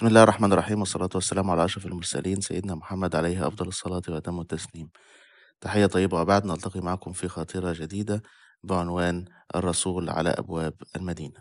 بسم الله الرحمن الرحيم والصلاة والسلام على أشرف المرسلين سيدنا محمد عليه أفضل الصلاة وأتم التسليم تحية طيبة وبعد نلتقي معكم في خاطرة جديدة بعنوان الرسول على أبواب المدينة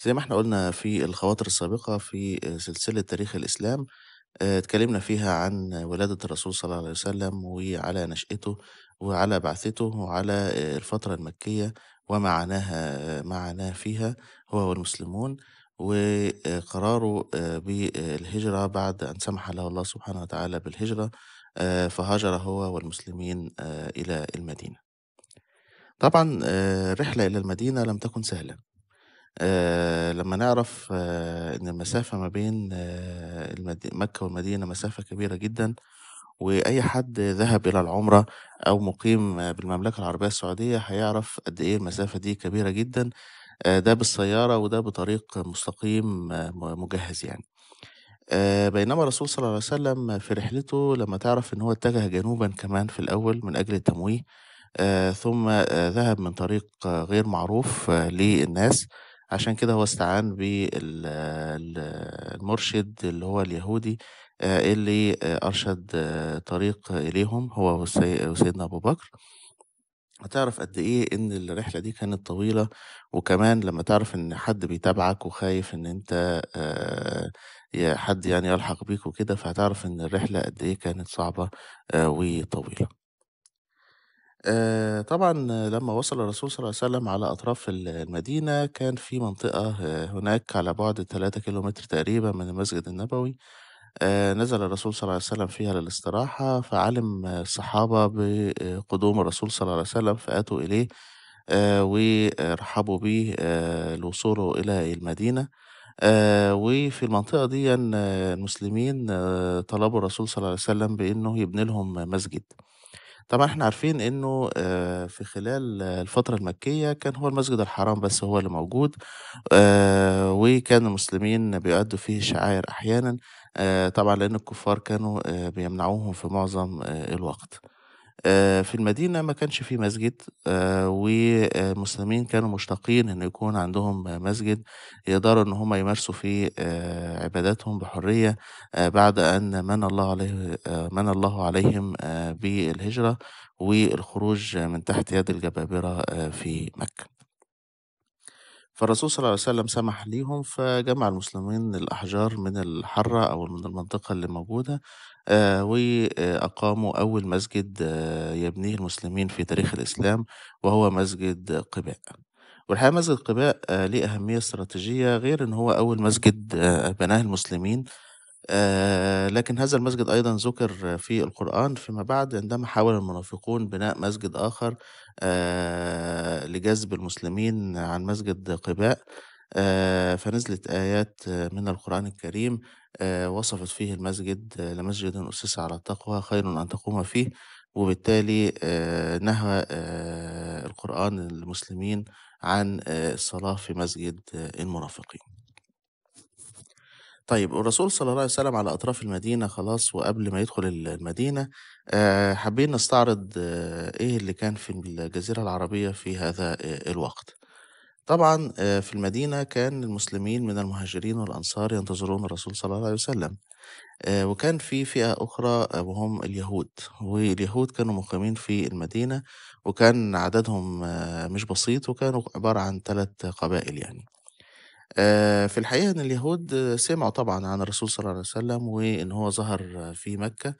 زي ما احنا قلنا في الخواطر السابقة في سلسلة تاريخ الإسلام آه، اتكلمنا فيها عن ولادة الرسول صلى الله عليه وسلم وعلى نشأته وعلى بعثته وعلى آه، الفترة المكية ومعناها آه، معناه فيها هو والمسلمون وقراره آه، بالهجرة بعد أن سمح له الله سبحانه وتعالى بالهجرة آه، فهاجر هو والمسلمين آه، إلى المدينة طبعا الرحلة إلى المدينة لم تكن سهلة لما نعرف إن المسافة ما بين مكة والمدينة مسافة كبيرة جدا وأي حد ذهب إلى العمرة أو مقيم بالمملكة العربية السعودية هيعرف قد إيه المسافة دي كبيرة جدا آه، ده بالسيارة وده بطريق مستقيم آه، مجهز يعني. آه، بينما الرسول صلى الله عليه وسلم في رحلته لمّا تعرف إن هو اتجه جنوبًا كمان في الأول من أجل التمويه، ثم ذهب من طريق غير معروف للناس، عشان كده هو استعان بالمرشد اللي هو اليهودي اللي أرشد طريق إليهم هو سيدنا وسيدنا أبو بكر. هتعرف قد إيه إن الرحلة دي كانت طويلة، وكمان لمّا تعرف إن حد بيتابعك وخايف إن أنت يا حد يعني يلحق بيك وكده، فهتعرف إن الرحلة قد إيه كانت صعبة وطويلة. طبعًا لمّا وصل الرسول صلى الله عليه وسلم على أطراف المدينة، كان في منطقة هناك على بُعد 3 كيلومتر تقريبًا من المسجد النبوي. آه، نزل الرسول صلى الله عليه وسلم فيها للاستراحة، فعلِم الصحابة بقدوم الرسول صلى الله عليه وسلم، فأتوا إليه آآ آه، ورحبوا بيه آآ آه، لوصوله إلى المدينة. آآ وفي المنطقة ديًا المسلمين طلبوا الرسول صلى الله عليه وسلم فاتوا اليه ورحبوا بيه لوصوله الي المدينه وفي المنطقه دي المسلمين طلبوا الرسول صلي الله عليه وسلم بانه يبني لهم مسجد. طبعًا إحنا عارفين إنه في خلال الفترة المكية كان هو المسجد الحرام بس هو اللي موجود، وكان المسلمين بيؤدّوا فيه شعائر أحيانًا، طبعًا لإن الكُفّار كانوا بيمنعوهم في معظم الوقت. آه، في المدينة ما كانش في مسجد آه، والمسلمين كانوا مشتاقين إن يكون عندهم مسجد يقدروا إن هم يمارسوا فيه آه، عباداتهم بحرية بعد أن من الله عليه من الله عليهم بالهجرة والخروج من تحت يد الجبابرة في مكة. فالرسول صلى الله عليه وسلم سمح ليهم فجمع المسلمين الأحجار من الحرة أو من المنطقة اللي موجودة آه، وأقاموا أول مسجد آه، يبنيه المسلمين في تاريخ الإسلام، وهو مسجد قباء. والحقيقة مسجد قباء آه، ليه أهمية استراتيجية غير إن هو أول مسجد بناه المسلمين، لكن هذا المسجد أيضًا ذُكر في القرآن فيما بعد عندما حاول المنافقون بناء مسجد آخر لجذب المسلمين عن مسجد قباء. آه، فنزلت آيات من القرآن الكريم آه، وصفت فيه المسجد لمسجد أُسِّسَ على التقوى خير أن تقوم فيه، وبالتالي آه، نهى القرآن المسلمين عن الصلاة في مسجد المنافقين. طيب الرسول صلى الله عليه وسلم على أطراف المدينة خلاص وقبل ما يدخل المدينة حابين نستعرض إيه اللي كان في الجزيرة العربية في هذا الوقت. طبعًا آه، في المدينة كان المسلمين من المهاجرين والأنصار ينتظرون الرسول صلى الله عليه وسلم، آه، وكان في فئة أخرى وهم اليهود، واليهود كانوا مقيمين في المدينة، وكان عددهم آه، مش بسيط وكانوا عبارة عن ثلاث قبائل يعني. في الحقيقة إن اليهود سمعوا طبعًا عن الرسول صلى الله عليه وسلم، وإن هو ظهر في مكة.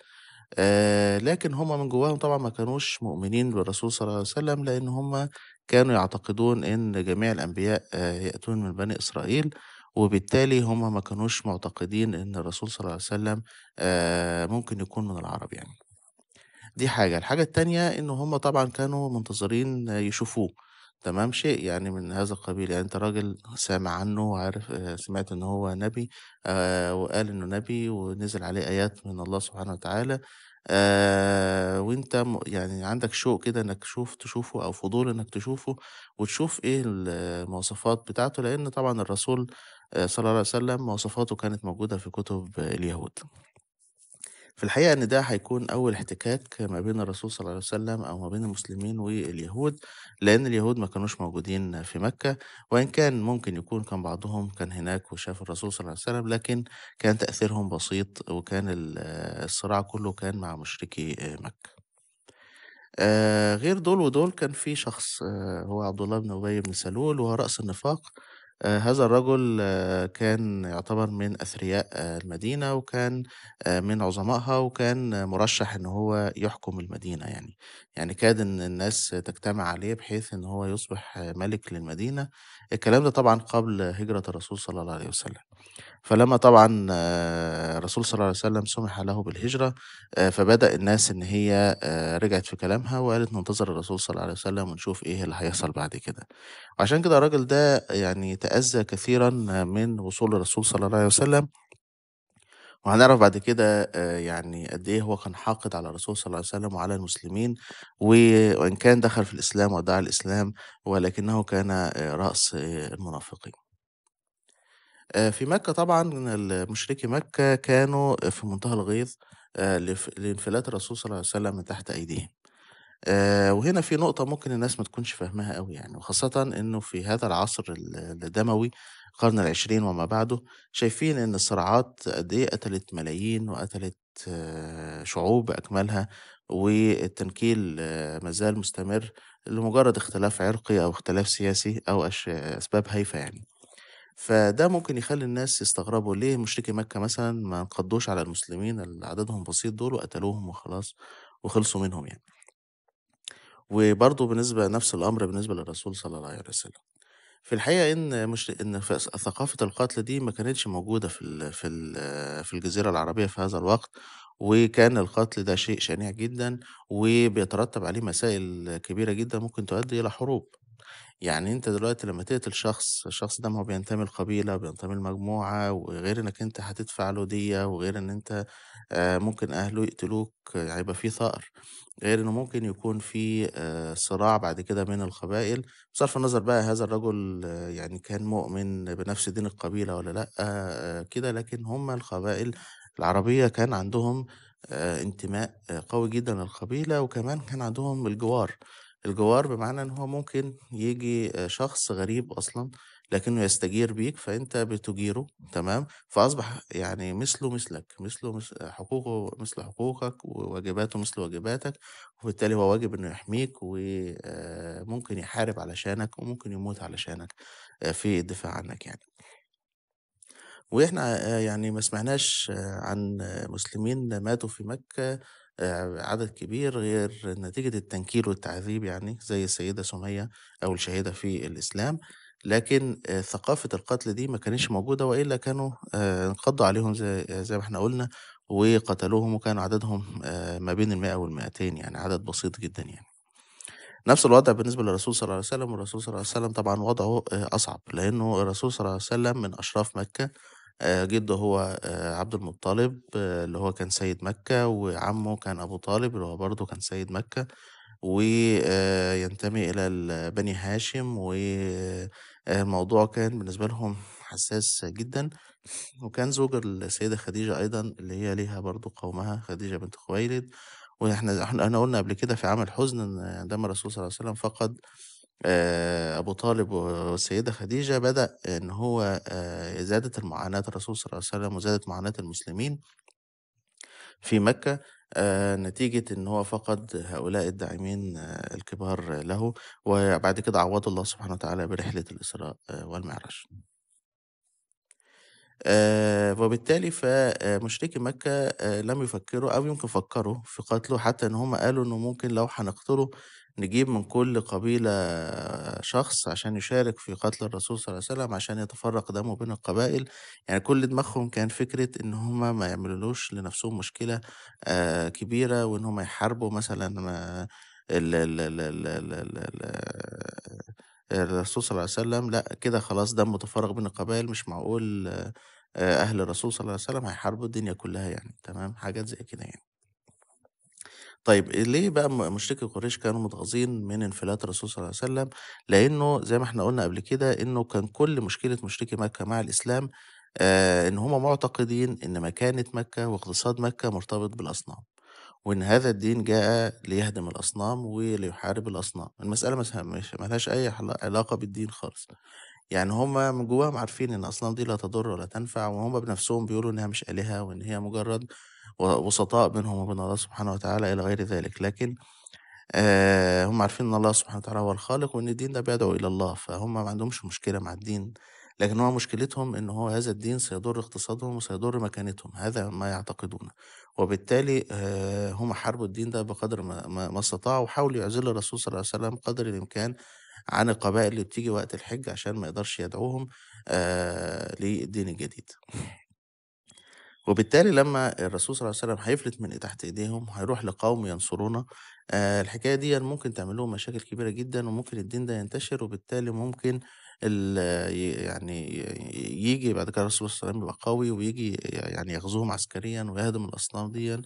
آه لكن هم من جواهم طبعًا ما كانوش مؤمنين بالرسول صلى الله عليه وسلم، لإن هم كانوا يعتقدون إن جميع الأنبياء آه يأتون من بني إسرائيل، وبالتالي هم ما كانوش معتقدين إن الرسول صلى الله عليه وسلم آه ممكن يكون من العرب يعني. دي حاجة، الحاجة التانية إن هم طبعًا كانوا منتظرين يشوفوه. تمام، شيء يعني من هذا القبيل، يعني أنت راجل سامع عنه وعارف آه، سمعت إن هو نبي آه، وقال إنه نبي ونزل عليه آيات من الله سبحانه وتعالى، آه، وأنت يعني عندك شوق كده إنك تشوف تشوفه أو فضول إنك تشوفه وتشوف إيه المواصفات بتاعته، لإن طبعًا الرسول صلى الله عليه وسلم مواصفاته كانت موجودة في كتب اليهود. في الحقيقة إن ده هيكون أول احتكاك ما بين الرسول صلى الله عليه وسلم أو ما بين المسلمين واليهود، لأن اليهود ما كانوش موجودين في مكة، وإن كان ممكن يكون كان بعضهم كان هناك وشاف الرسول صلى الله عليه وسلم، لكن كان تأثيرهم بسيط وكان الصراع كله كان مع مشركي آه، مكة. آه غير دول ودول كان في شخص آه هو عبد الله بن أبي بن سلول وهو رأس النفاق. آه، هذا الرجل آه، كان يعتبر من أثرياء آه، المدينة، وكان من عظمائها، وكان مُرشّح إن هو يحكم المدينة يعني، يعني كاد إن الناس تجتمع عليه بحيث إن هو يصبح مَلِك للمدينة، الكلام ده طبعًا قبل هجرة الرسول صلى الله عليه وسلم. فلما طبعًا الرسول آه، صلى الله عليه وسلم سُمِح له بالهجرة، آه، فبدأ الناس إن هي آه، رجعت في كلامها وقالت ننتظر الرسول صلى الله عليه وسلم ونشوف إيه اللي هيحصل بعد كده. وعشان كده الراجل ده يعني تأذّى كثيرًا من وصول الرسول صلى الله عليه وسلم، وهنعرف بعد كده آآ يعني قد إيه هو كان حاقد على الرسول صلى الله عليه وسلم وهنعرف بعد كده يعني قد ايه هو كان المسلمين، وإن كان دخل في الإسلام ودعا الإسلام، ولكنه كان رأس المنافقين. آه، في مكة طبعًا مشركي مكة كانوا في منتهى الغيظ آه، لانفلات الرسول صلى الله عليه وسلم من تحت أيديهم. آه، وهنا في نقطة ممكن الناس ما تكونش فاهماها أوي يعني، وخاصةً إنه في هذا العصر الدموي القرن العشرين وما بعده، شايفين إن الصراعات قد إيه قتلت ملايين وقتلت شعوب بأكملها، والتنكيل مازال مستمر لمجرد اختلاف عرقي أو اختلاف سياسي أو أسباب هايفة يعني. فده ممكن يخلّي الناس يستغربوا ليه مشركي مكة مثلًا ما انقضّوش على المسلمين اللي عددهم بسيط دول وقتلوهم وخلاص وخلصوا منهم يعني. وبرضه بالنسبة نفس الأمر بالنسبة للرسول صلى الله عليه وسلم. في الحقيقة إن مش إن ثقافة القتل دي ما كانتش موجودة في الـ في الـ في الجزيرة العربية في هذا الوقت، وكان القتل ده شيء شنيع جدًا، وبيترتب عليه مسائل كبيرة جدًا ممكن تؤدي إلى حروب. يعني أنت دلوقتي لمّا تقتل شخص، الشخص ده ما هو بينتمي القبيلة بينتمي لمجموعة، وغير إنّك أنت هتدفع له ديّة، وغير إن أنت آه، ممكن أهله يقتلوك، هيبقى في ثأر، غير إنه ممكن يكون في آه، صراع بعد كده بين القبائل، بصرف النظر بقى هذا الرجل يعني كان مؤمن بنفس دين القبيلة ولا لأ آه، كده، لكن هم القبائل العربية كان عندهم انتماء قوي جدًا للقبيلة، وكمان كان عندهم الجوار. الجوار بمعنى إن هو ممكن يجي آه، شخص غريب أصلًا، لكنه يستجير بيك فأنت بتجيره تمام، فأصبح يعني مثله مثلك، مثله مثل حقوقه مثل حقوقك، وواجباته مثل واجباتك، وبالتالي هو واجب إنه يحميك وممكن آه، يحارب علشانك، وممكن يموت علشانك آه، في الدفاع عنك يعني. وإحنا يعني ما سمعناش عن مسلمين ماتوا في مكة آه، عدد كبير غير نتيجة التنكيل والتعذيب يعني زي السيدة سُمَيّة أو الشهيدة في الإسلام، لكن آه، ثقافة القتل دي ما كانتش موجودة وإلا كانوا آه، انقضوا عليهم زي زي ما إحنا قُلنا وقتلوهم وكان عددهم ما بين المائة والمائتين يعني عدد بسيط جدًا يعني. نفس الوضع بالنسبة للرسول صلى الله عليه وسلم، والرسول صلى الله عليه وسلم طبعًا وضعه أصعب، لإنه الرسول صلى الله عليه وسلم من أشراف مكة. آه، جده هو آه، عبد المطلب آه، اللي هو كان سيد مكة، وعمه كان أبو طالب اللي هو برضه كان سيد مكة، وينتمي إلى بني هاشم، والموضوع كان بالنسبة لهم حساس جدًا، وكان زوج السيدة خديجة أيضًا اللي هي ليها برضه قومها خديجة بنت خويلد، وإحنا إحنا قلنا قبل كده في عام الحزن إن عندما الرسول صلى الله عليه وسلم فقد آه، أبو طالب والسيدة خديجة بدأ إن هو آه، زادت المعاناة الرسول صلى الله عليه وسلم وزادت معاناة المسلمين في مكة آه، نتيجة إن هو فقد هؤلاء الداعمين الكبار له وبعد كده عوض الله سبحانه وتعالى برحلة الإسراء والمعراج. وبالتالي فمشركي مكة لم يفكروا أو يمكن فكروا في قتله حتى إن هم قالوا إنه ممكن لو هنقتله نجيب من كل قبيلة شخص عشان يشارك في قتل الرسول صلى الله عليه وسلم عشان يتفرق دمه بين القبائل، يعني كل دماغهم كان فكرة إن هما ما يعملولوش لنفسهم مشكلة آه، كبيرة، وإن هما يحاربوا مثلًا آه، الرسول صلى الله عليه وسلم، لأ كده خلاص دمه تفرَّق بين القبائل، مش معقول آه، أهل الرسول صلى الله عليه وسلم هيحاربوا الدنيا كلها يعني، تمام، حاجات زي كده يعني. طيب إيه ليه بقى مشركي قريش كانوا متغاظين من انفلات الرسول صلى الله عليه وسلم؟ لأنه زي ما إحنا قلنا قبل كده إنه كان كل مشكلة مشركي مكة مع الإسلام آه إن هم معتقدين إن مكانة مكة واقتصاد مكة مرتبط بالأصنام، وإن هذا الدين جاء ليهدم الأصنام وليحارب الأصنام، المسألة ما لهاش أي علاقة بالدين خالص. يعني هم من جواهم عارفين إن اصلا دي لا تضر ولا تنفع، وهم بنفسهم بيقولوا إنها مش آلهة، وإن هي مجرد وسطاء بينهم وبين الله سبحانه وتعالى إلى غير ذلك، لكن هم عارفين إن الله سبحانه وتعالى هو الخالق، وإن الدين ده بيدعو إلى الله، فهم ما عندهمش مشكلة مع الدين، لكن هو مشكلتهم إن هو هذا الدين سيضر اقتصادهم وسيضر مكانتهم، هذا ما يعتقدونه، وبالتالي هم حاربوا الدين ده بقدر ما ما استطاعوا، وحاولوا يعزلوا الرسول صلى الله عليه وسلم قدر الإمكان عن القبائل اللي بتيجي وقت الحج عشان ما يقدرش يدعوهم آه للدين الجديد وبالتالي لما الرسول صلى الله عليه وسلم هيفلت من تحت ايديهم هيروح لقوم ينصرونا آه الحكايه دي ممكن تعمل لهم مشاكل كبيره جدا وممكن الدين ده ينتشر وبالتالي ممكن يعني يجي بعد كده الرسول صلى الله عليه وسلم يبقى قوي ويجي يعني يغزوهم عسكريا ويهدم الاصنام دي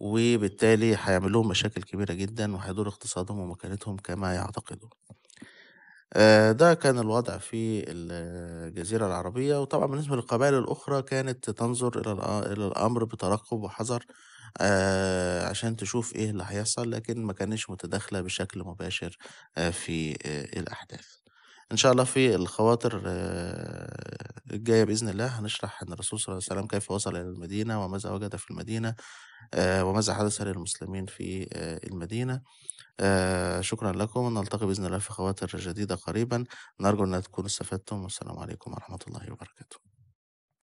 وبالتالي هيعمل لهم مشاكل كبيره جدا وهيضر اقتصادهم ومكانتهم كما يعتقدون آه، ده كان الوضع في الجزيرة العربية، وطبعًا بالنسبة للقبائل الأخرى كانت تنظر إلى الأمر بترقب وحذر آه، عشان تشوف إيه اللي هيحصل، لكن ما كانش متداخلة بشكل مباشر آه، في الأحداث. إن شاء الله في الخواطر الجاية بإذن الله هنشرح أن الرسول صلى الله عليه وسلم كيف وصل إلى المدينة، وماذا وجد في المدينة، وماذا حدث للمسلمين في المدينة. آه، شكرًا لكم، نلتقي بإذن الله في خواطر جديدة قريبًا، نرجو أن تكونوا استفدتم والسلام عليكم ورحمة الله وبركاته.